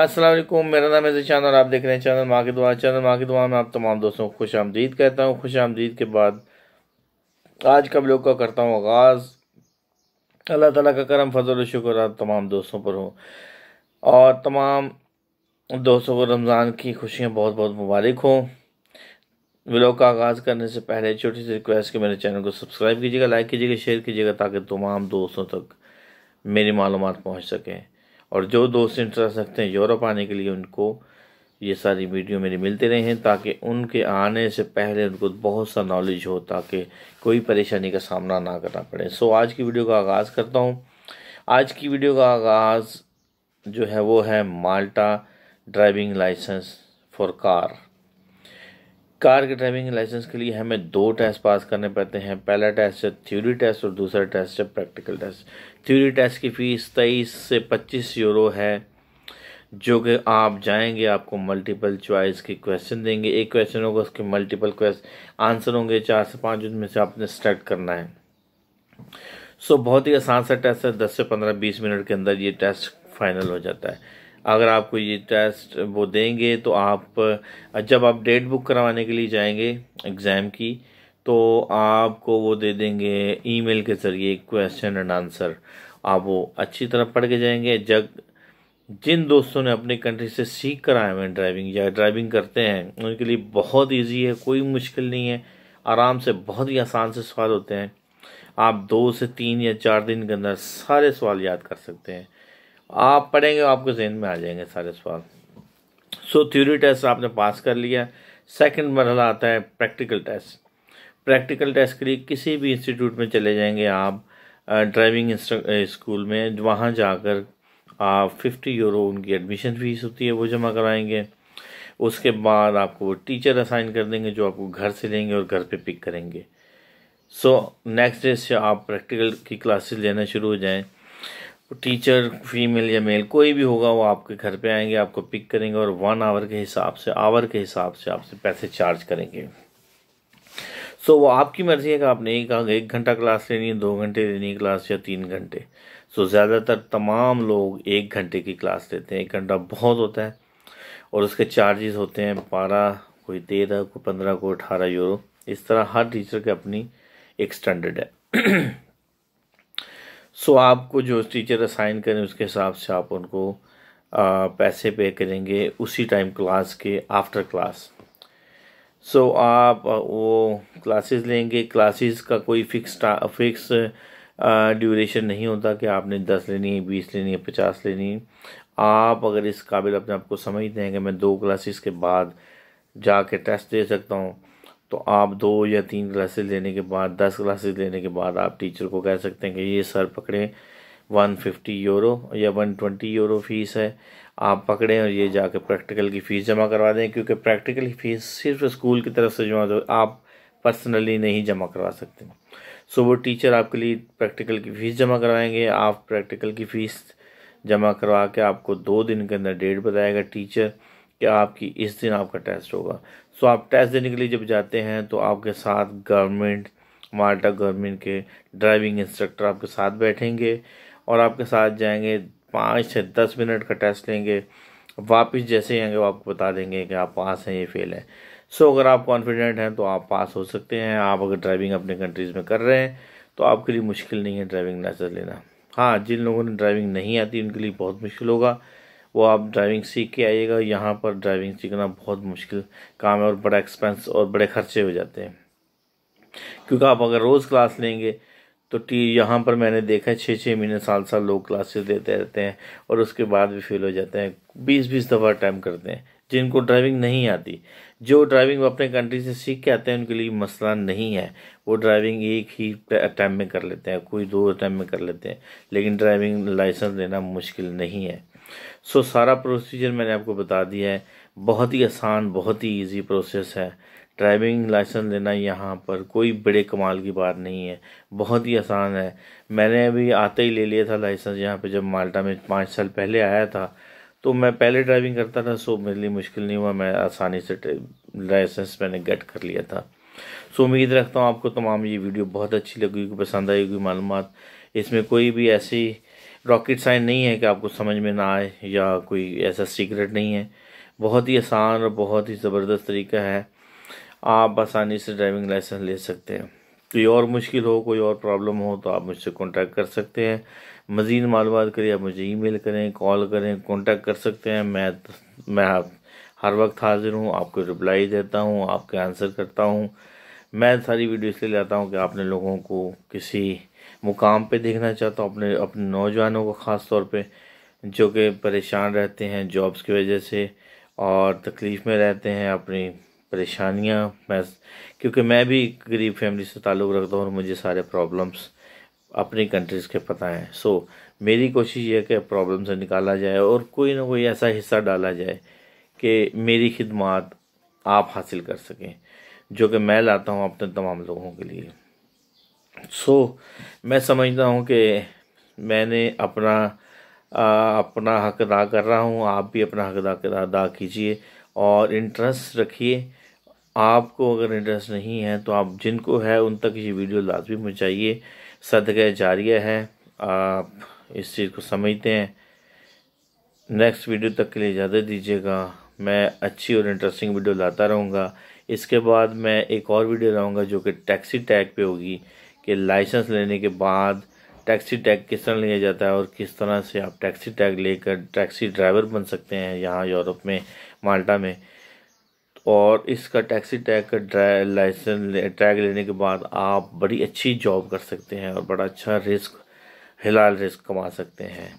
असलम मेरा नाम है जिशान और आप देख रहे हैं चैनल माँ की दुआ चैनल माँ की दुआ में आप तमाम दोस्तों को खुश आमदीद कहता हूँ खुश आमदीद के बाद आज का ब्लॉग का करता हूँ आगाज़ अल्लाह ताला का करम फजल शुक्र आप तमाम दोस्तों पर हो और तमाम दोस्तों को रमज़ान की खुशियाँ बहुत बहुत मुबारक हों ब्लॉग का आगाज़ करने से पहले छोटी सी रिक्वेस्ट कि मेरे चैनल को सब्सक्राइब कीजिएगा लाइक कीजिएगा शेयर कीजिएगा ताकि तमाम दोस्तों तक मेरी मालूम पहुँच सकें और जो दोस्त इंटरेस्ट रखते हैं यूरोप आने के लिए उनको ये सारी वीडियो मेरी मिलते रहें ताकि उनके आने से पहले उनको बहुत सा नॉलेज हो ताकि कोई परेशानी का सामना ना करना पड़े सो आज की वीडियो का आगाज़ करता हूँ आज की वीडियो का आगाज़ जो है वो है Malta driving licence for car car के ड्राइविंग लाइसेंस के लिए हमें दो टेस्ट पास करने पड़ते हैं पहला टेस्ट है थ्योरी टेस्ट और दूसरा टेस्ट है प्रैक्टिकल टेस्ट थ्योरी टेस्ट की फ़ीस तेईस से पच्चीस यूरो है जो कि आप जाएंगे आपको मल्टीपल चॉइस के क्वेश्चन देंगे एक क्वेश्चन होगा उसके मल्टीपल क्वेश्चन आंसर होंगे चार से पाँच उनमें से आपने स्टार्ट करना है सो so, बहुत ही आसान सा टेस्ट है दस से पंद्रह बीस मिनट के अंदर ये टेस्ट फाइनल हो जाता है अगर आपको ये टेस्ट वो देंगे तो आप जब आप डेट बुक करवाने के लिए जाएंगे एग्ज़ाम की तो आपको वो दे देंगे ईमेल के ज़रिए क्वेश्चन एंड आंसर आप वो अच्छी तरह पढ़ के जाएंगे जब जिन दोस्तों ने अपनी कंट्री से सीख कर आए हुए ड्राइविंग या ड्राइविंग करते हैं उनके लिए बहुत इजी है कोई मुश्किल नहीं है आराम से बहुत ही आसान से सवाल होते हैं आप दो से तीन या चार दिन के अंदर सारे सवाल याद कर सकते हैं आप पढ़ेंगे आपको जहन में आ जाएंगे सारे सवाल सो थ्योरी टेस्ट आपने पास कर लिया सेकंड मरल आता है प्रैक्टिकल टेस्ट प्रैक्टिकल टेस्ट के लिए किसी भी इंस्टीट्यूट में चले जाएंगे आप ड्राइविंग स्कूल में वहाँ जाकर आप फिफ्टी यूरो उनकी एडमिशन फ़ीस होती है वो जमा कराएंगे उसके बाद आपको वो टीचर असाइन कर देंगे जो आपको घर से लेंगे और घर पे पिक करेंगे सो नेक्स्ट डे से आप प्रैक्टिकल की क्लासेस लेना शुरू हो जाएं टीचर फीमेल या मेल कोई भी होगा वो आपके घर पे आएंगे आपको पिक करेंगे और वन आवर के हिसाब से आवर के हिसाब से आपसे पैसे चार्ज करेंगे सो so, वो आपकी मर्जी है कि आपने एक एक घंटा क्लास लेनी है दो घंटे लेनी है क्लास या तीन घंटे सो so, ज़्यादातर तमाम लोग एक घंटे की क्लास लेते हैं एक घंटा बहुत होता है और उसके चार्जेस होते हैं बारह कोई तेरह कोई पंद्रह कोई अठारह यूरो इस तरह हर टीचर के अपनी एक स्टैंडर्ड है सो आपको जो टीचर असाइन करें उसके हिसाब से आप उनको पैसे पे करेंगे उसी टाइम क्लास के आफ्टर क्लास सो so, आप वो क्लासेस लेंगे क्लासेस का कोई फिक्स फिक्स ड्यूरेशन नहीं होता कि आपने दस लेनी है बीस लेनी है पचास लेनी है आप अगर इस काबिल अपने आप को समझते हैं कि मैं दो क्लासेस के बाद जा कर टेस्ट दे सकता हूँ तो आप दो या तीन क्लासेस लेने के बाद दस क्लासेस लेने के बाद आप टीचर को कह सकते हैं कि ये सर पकड़ें वन फिफ्टी यूरो या वन ट्वेंटी यूरो फीस है आप पकड़ें और ये जाके प्रैक्टिकल की फ़ीस जमा करवा दें क्योंकि प्रैक्टिकल की फ़ीस सिर्फ स्कूल की तरफ से जमा आप पर्सनली नहीं जमा करवा सकते सो वो टीचर आपके लिए प्रैक्टिकल की फ़ीस जमा करवाएंगे आप प्रैक्टिकल की फ़ीस जमा करवा के आपको दो दिन के अंदर डेट बताएगा टीचर कि आपकी इस दिन आपका टेस्ट होगा सो आप टेस्ट देने के लिए जब जाते हैं तो आपके साथ गवर्नमेंट माल्टा गवर्नमेंट के ड्राइविंग इंस्ट्रक्टर आपके साथ बैठेंगे और आपके साथ जाएंगे पाँच से दस मिनट का टेस्ट लेंगे वापस जैसे ही आएंगे वो आपको बता देंगे कि आप पास हैं ये फेल हैं सो अगर आप कॉन्फिडेंट हैं तो आप पास हो सकते हैं आप अगर ड्राइविंग अपने कंट्रीज़ में कर रहे हैं तो आपके लिए मुश्किल नहीं है ड्राइविंग लाइसेंस लेना हाँ जिन लोगों ने ड्राइविंग नहीं आती उनके लिए बहुत मुश्किल होगा वो आप ड्राइविंग सीख के आइएगा यहाँ पर ड्राइविंग सीखना बहुत मुश्किल काम है और बड़ा एक्सपेंस और बड़े खर्चे हो जाते हैं क्योंकि आप अगर रोज़ क्लास लेंगे तो टी यहाँ पर मैंने देखा है छः छः महीने साल साल लोग क्लासेस देते रहते हैं और उसके बाद भी फेल हो जाते हैं बीस बीस दफ़ा टाइम करते हैं जिनको ड्राइविंग नहीं आती जो ड्राइविंग वो अपने कंट्री से सीख के आते हैं उनके लिए मसला नहीं है वो ड्राइविंग एक ही अटैम्प में कर लेते हैं कोई दो अटैम्प में कर लेते हैं लेकिन ड्राइविंग लाइसेंस लेना मुश्किल नहीं है सो सारा प्रोसीजर मैंने आपको बता दिया है बहुत ही आसान बहुत ही इजी प्रोसेस है ड्राइविंग लाइसेंस लेना यहाँ पर कोई बड़े कमाल की बात नहीं है बहुत ही आसान है मैंने अभी आते ही ले लिया था लाइसेंस यहाँ पे जब माल्टा में पाँच साल पहले आया था तो मैं पहले ड्राइविंग करता था सो मेरे लिए मुश्किल नहीं हुआ मैं आसानी से लाइसेंस मैंने गेट कर लिया था सो उम्मीद रखता हूँ आपको तमाम ये वीडियो बहुत अच्छी लगी पसंद आई होगी मालूम इसमें कोई भी ऐसी रॉकेट साइंस नहीं है कि आपको समझ में ना आए या कोई ऐसा सीक्रेट नहीं है बहुत ही आसान और बहुत ही ज़बरदस्त तरीका है आप आसानी से ड्राइविंग लाइसेंस ले सकते हैं कोई और मुश्किल हो कोई और प्रॉब्लम हो तो आप मुझसे कॉन्टैक्ट कर सकते हैं मज़ीद मालूम करिए आप मुझे ईमेल करें कॉल करें कॉन्टैक्ट कर सकते हैं मैं मैं आप हर वक्त हाजिर हूँ आपको रिप्लाई देता हूँ आपके आंसर करता हूँ मैं सारी वीडियो इसलिए लेता हूँ कि आपने लोगों को किसी मुकाम पे देखना चाहता हूँ अपने अपने नौजवानों को ख़ास तौर पे जो कि परेशान रहते हैं जॉब्स की वजह से और तकलीफ़ में रहते हैं अपनी परेशानियाँ मैं क्योंकि मैं भी गरीब फैमिली से ताल्लुक़ रखता हूँ और मुझे सारे प्रॉब्लम्स अपनी कंट्रीज़ के पता हैं सो so, मेरी कोशिश यह है कि प्रॉब्लम से निकाला जाए और कोई ना कोई ऐसा हिस्सा डाला जाए कि मेरी खिदमत आप हासिल कर सकें जो कि मैं लाता हूँ अपने तमाम लोगों के लिए सो so, मैं समझता हूँ कि मैंने अपना आ, अपना हक अदा कर रहा हूँ आप भी अपना हक अदा अदा कीजिए और इंटरेस्ट रखिए आपको अगर इंटरेस्ट नहीं है तो आप जिनको है उन तक ये वीडियो लाजमी पहुँचाइए सदक़ जारिया है आप इस चीज़ को समझते हैं नेक्स्ट वीडियो तक के लिए इजाज़त दीजिएगा मैं अच्छी और इंटरेस्टिंग वीडियो लाता रहूँगा इसके बाद मैं एक और वीडियो लाऊँगा जो कि टैक्सी टैग पे होगी कि लाइसेंस लेने के बाद टैक्सी टैग किस तरह लिया जाता है और किस तरह से आप टैक्सी टैग लेकर टैक्सी ड्राइवर बन सकते हैं यहाँ यूरोप में माल्टा में और इसका टैक्सी टैग का लाइसेंस टैग लेने के बाद आप बड़ी अच्छी जॉब कर सकते हैं और बड़ा अच्छा रिस्क हिलाल रिस्क कमा सकते हैं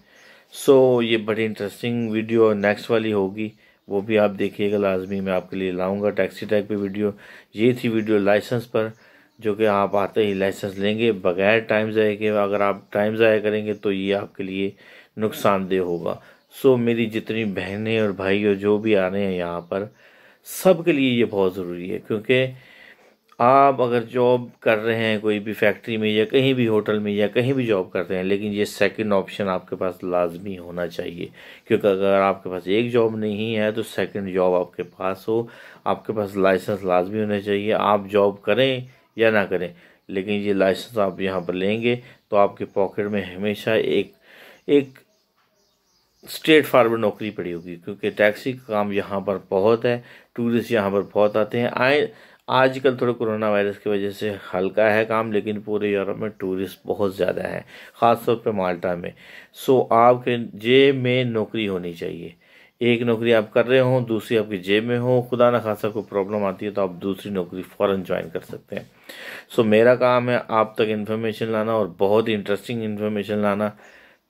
सो so, ये बड़ी इंटरेस्टिंग वीडियो नेक्स्ट वाली होगी वो भी आप देखिएगा लाजमी मैं आपके लिए लाऊंगा टैक्सी टैग पे वीडियो ये थी वीडियो लाइसेंस पर जो कि आप आते ही लाइसेंस लेंगे बगैर टाइम ज़ाया के अगर आप टाइम ज़ाया करेंगे तो ये आपके लिए नुकसानदेह होगा सो मेरी जितनी बहनें और भाई और जो भी आ रहे हैं यहाँ पर सब के लिए ये बहुत ज़रूरी है क्योंकि आप अगर जॉब कर रहे हैं कोई भी फैक्ट्री में या कहीं भी होटल में या कहीं भी जॉब करते हैं लेकिन ये सेकंड ऑप्शन आपके पास लाजमी होना चाहिए क्योंकि अगर आपके पास एक जॉब नहीं है तो सेकंड जॉब आपके पास हो आपके पास लाइसेंस लाजमी होना चाहिए आप जॉब करें या ना करें लेकिन ये लाइसेंस आप यहाँ पर लेंगे तो आपके पॉकेट में हमेशा एक एक स्ट्रेट फारवर्ड नौकरी पड़ी होगी क्योंकि टैक्सी का काम यहाँ पर बहुत है टूरिस्ट यहाँ पर बहुत आते हैं आए आजकल थोड़ा कोरोना वायरस की वजह से हल्का है काम लेकिन पूरे यूरोप में टूरिस्ट बहुत ज़्यादा है ख़ासतौर पर माल्टा में सो आपके जेब में नौकरी होनी चाहिए एक नौकरी आप कर रहे हो दूसरी आपकी जेब में हो खुदा ना खासा कोई प्रॉब्लम आती है तो आप दूसरी नौकरी फ़ौर ज्वाइन कर सकते हैं सो so, मेरा काम है आप तक इन्फॉर्मेशन लाना और बहुत ही इंटरेस्टिंग इन्फॉर्मेशन लाना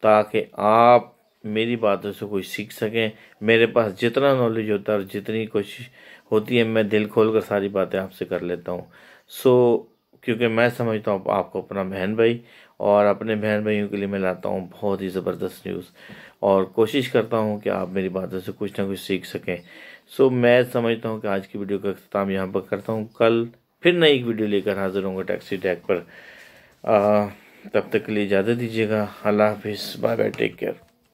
ताकि आप मेरी बातों से कोई सीख सकें मेरे पास जितना नॉलेज होता है और जितनी कोशिश होती है मैं दिल खोल कर सारी बातें आपसे कर लेता हूँ सो so, क्योंकि मैं समझता हूँ आपको अपना बहन भाई और अपने बहन भाइयों के लिए मैं लाता हूँ बहुत ही ज़बरदस्त न्यूज़ और कोशिश करता हूँ कि आप मेरी बातों से कुछ ना कुछ सीख सकें सो मैं समझता हूँ कि आज की वीडियो का अख्ताम यहाँ पर करता हूँ कल फिर नई एक वीडियो लेकर हाज़िर होंगे टैक्सी टैग पर आ, तब तक के लिए इजाज़त दीजिएगा अल्लाह हाफिज़ बाय बाय टेक केयर